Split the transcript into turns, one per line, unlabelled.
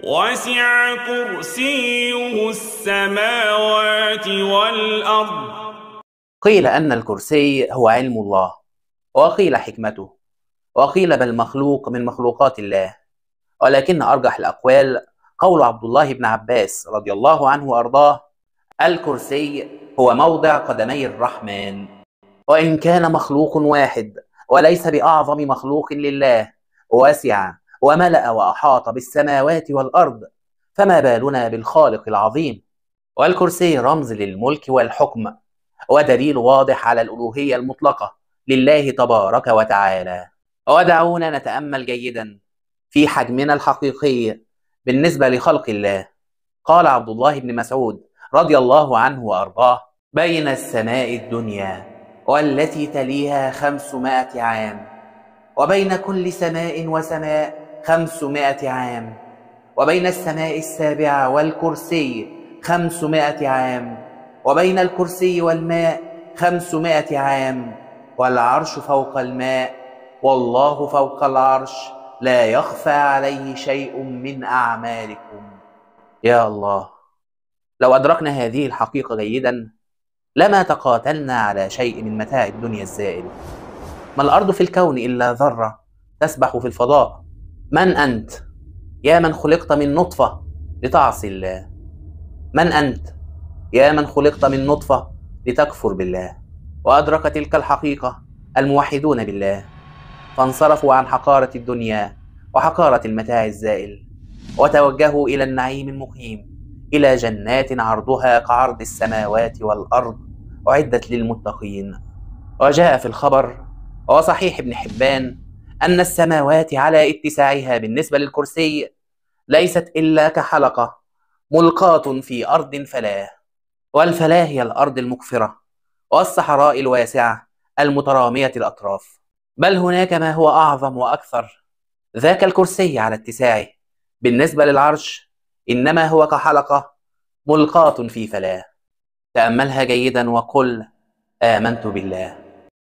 وسع كرسيه السماوات والأرض قيل أن الكرسي هو علم الله وقيل حكمته وقيل بل مخلوق من مخلوقات الله ولكن أرجح الأقوال قول عبد الله بن عباس رضي الله عنه وأرضاه الكرسي هو موضع قدمي الرحمن وإن كان مخلوق واحد وليس بأعظم مخلوق لله واسع وملأ وأحاط بالسماوات والأرض فما بالنا بالخالق العظيم والكرسي رمز للملك والحكم ودليل واضح على الألوهية المطلقة لله تبارك وتعالى ودعونا نتأمل جيدا في حجمنا الحقيقي بالنسبة لخلق الله قال عبد الله بن مسعود رضي الله عنه وأرضاه بين السماء الدنيا والتي تليها خمسمائة عام وبين كل سماء وسماء خمسمائة عام وبين السماء السابعة والكرسي خمسمائة عام وبين الكرسي والماء خمسمائة عام والعرش فوق الماء والله فوق العرش لا يخفى عليه شيء من أعمالكم يا الله لو أدركنا هذه الحقيقة جيدا لما تقاتلنا على شيء من متاع الدنيا الزائل ما الأرض في الكون إلا ذرة تسبح في الفضاء من أنت يا من خلقت من نطفة لتعصي الله من أنت يا من خلقت من نطفة لتكفر بالله وأدرك تلك الحقيقة الموحدون بالله فانصرفوا عن حقارة الدنيا وحقارة المتاع الزائل وتوجهوا إلى النعيم المقيم إلى جنات عرضها كعرض السماوات والأرض أعدت للمتقين وجاء في الخبر وصحيح ابن حبان أن السماوات على اتساعها بالنسبة للكرسي ليست إلا كحلقة ملقاة في أرض فلاة والفلاة هي الأرض المكفرة والصحراء الواسعة المترامية الأطراف بل هناك ما هو أعظم وأكثر ذاك الكرسي على اتساعه بالنسبة للعرش إنما هو كحلقة ملقاة في فلاة تأملها جيدا وقل آمنت بالله